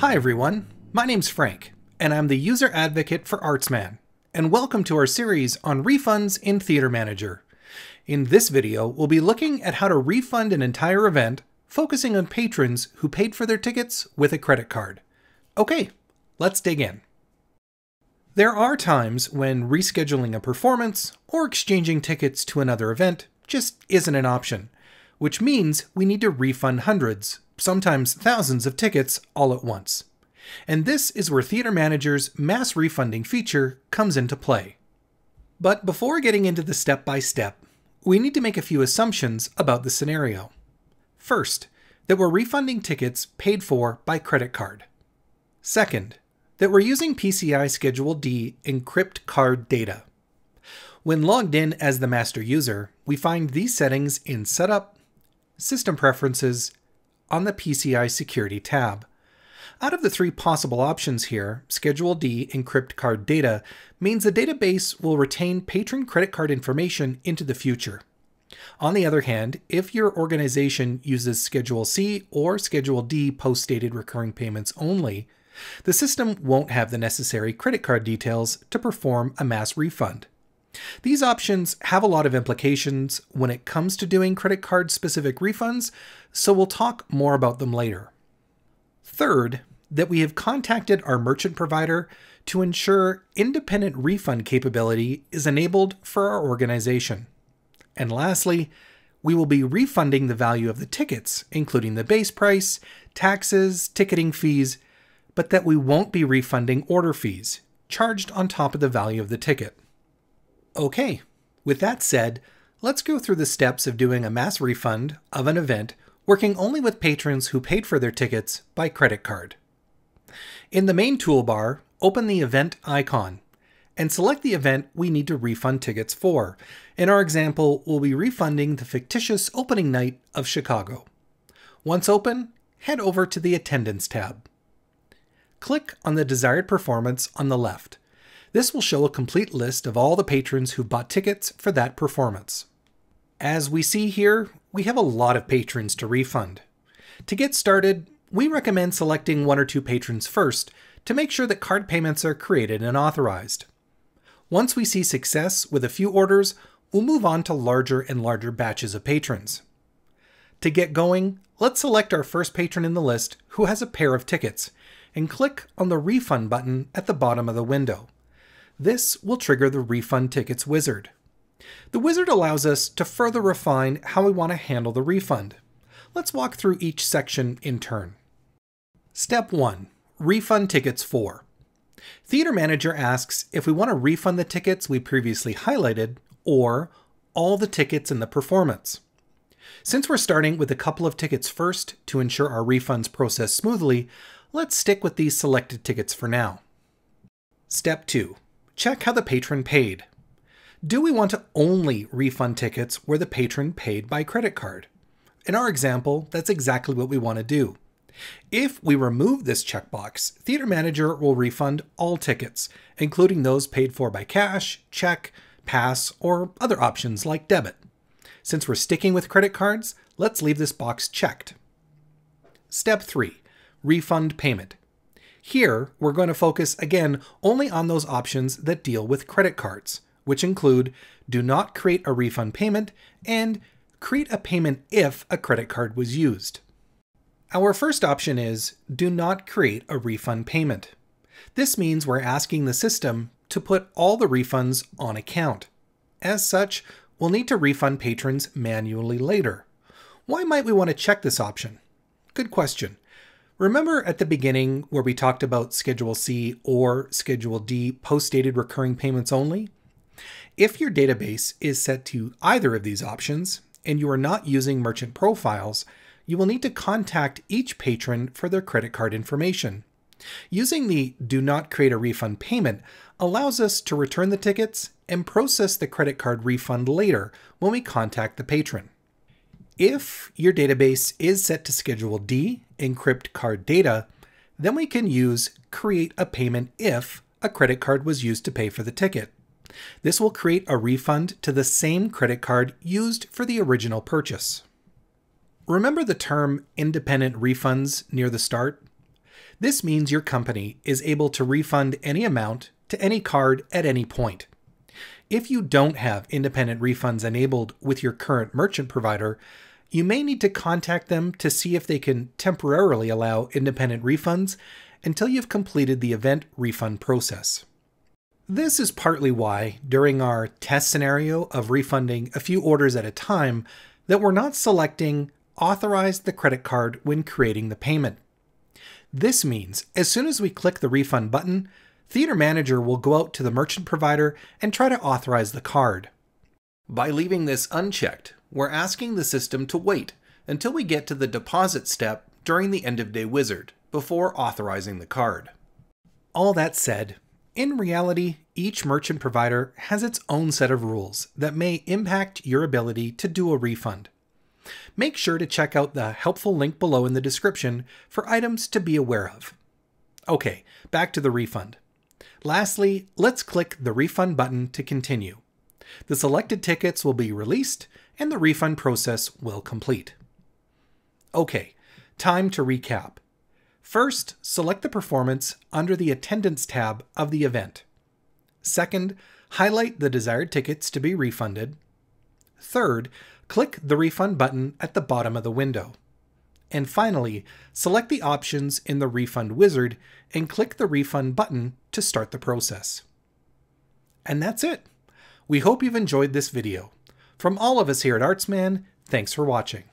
Hi everyone, my name's Frank, and I'm the user advocate for ArtsMan, and welcome to our series on refunds in Theater Manager. In this video, we'll be looking at how to refund an entire event, focusing on patrons who paid for their tickets with a credit card. Okay, let's dig in. There are times when rescheduling a performance or exchanging tickets to another event just isn't an option, which means we need to refund hundreds, sometimes thousands of tickets, all at once. And this is where Theater Manager's mass refunding feature comes into play. But before getting into the step by step, we need to make a few assumptions about the scenario. First, that we're refunding tickets paid for by credit card. Second, that we're using PCI Schedule D encrypt card data. When logged in as the master user, we find these settings in Setup, System Preferences, on the PCI Security tab. Out of the three possible options here, Schedule D encrypt card data means the database will retain patron credit card information into the future. On the other hand, if your organization uses Schedule C or Schedule D post dated recurring payments only, the system won't have the necessary credit card details to perform a mass refund. These options have a lot of implications when it comes to doing credit card specific refunds, so we'll talk more about them later. Third, that we have contacted our merchant provider to ensure independent refund capability is enabled for our organization. And lastly, we will be refunding the value of the tickets, including the base price, taxes, ticketing fees, but that we won't be refunding order fees, charged on top of the value of the ticket. Okay, with that said, let's go through the steps of doing a mass refund of an event working only with patrons who paid for their tickets by credit card. In the main toolbar, open the event icon and select the event we need to refund tickets for. In our example, we'll be refunding the fictitious opening night of Chicago. Once open, head over to the Attendance tab. Click on the desired performance on the left this will show a complete list of all the patrons who bought tickets for that performance. As we see here, we have a lot of patrons to refund. To get started, we recommend selecting one or two patrons first to make sure that card payments are created and authorized. Once we see success with a few orders, we'll move on to larger and larger batches of patrons. To get going, let's select our first patron in the list who has a pair of tickets and click on the refund button at the bottom of the window. This will trigger the Refund Tickets wizard. The wizard allows us to further refine how we want to handle the refund. Let's walk through each section in turn. Step 1. Refund Tickets for. Theater Manager asks if we want to refund the tickets we previously highlighted, or all the tickets in the performance. Since we're starting with a couple of tickets first to ensure our refunds process smoothly, let's stick with these selected tickets for now. Step 2 check how the patron paid. Do we want to only refund tickets where the patron paid by credit card? In our example, that's exactly what we want to do. If we remove this checkbox, Theater Manager will refund all tickets, including those paid for by cash, check, pass, or other options like debit. Since we're sticking with credit cards, let's leave this box checked. Step 3. Refund Payment. Here, we're going to focus again only on those options that deal with credit cards, which include do not create a refund payment and create a payment if a credit card was used. Our first option is do not create a refund payment. This means we're asking the system to put all the refunds on account. As such, we'll need to refund patrons manually later. Why might we want to check this option? Good question. Remember at the beginning where we talked about Schedule C or Schedule D postdated recurring payments only? If your database is set to either of these options and you are not using merchant profiles, you will need to contact each patron for their credit card information. Using the Do Not Create a Refund payment allows us to return the tickets and process the credit card refund later when we contact the patron. If your database is set to Schedule D encrypt card data, then we can use create a payment if a credit card was used to pay for the ticket. This will create a refund to the same credit card used for the original purchase. Remember the term independent refunds near the start? This means your company is able to refund any amount to any card at any point. If you don't have independent refunds enabled with your current merchant provider, you may need to contact them to see if they can temporarily allow independent refunds until you've completed the event refund process. This is partly why, during our test scenario of refunding a few orders at a time, that we're not selecting Authorize the credit card when creating the payment. This means as soon as we click the refund button, Theater Manager will go out to the merchant provider and try to authorize the card. By leaving this unchecked, we're asking the system to wait until we get to the deposit step during the end of day wizard before authorizing the card. All that said, in reality, each merchant provider has its own set of rules that may impact your ability to do a refund. Make sure to check out the helpful link below in the description for items to be aware of. Okay, back to the refund. Lastly, let's click the refund button to continue. The selected tickets will be released and the refund process will complete. Okay, time to recap. First, select the performance under the Attendance tab of the event. Second, highlight the desired tickets to be refunded. Third, click the Refund button at the bottom of the window. And finally, select the options in the Refund Wizard and click the Refund button to start the process. And that's it. We hope you've enjoyed this video. From all of us here at Artsman, thanks for watching.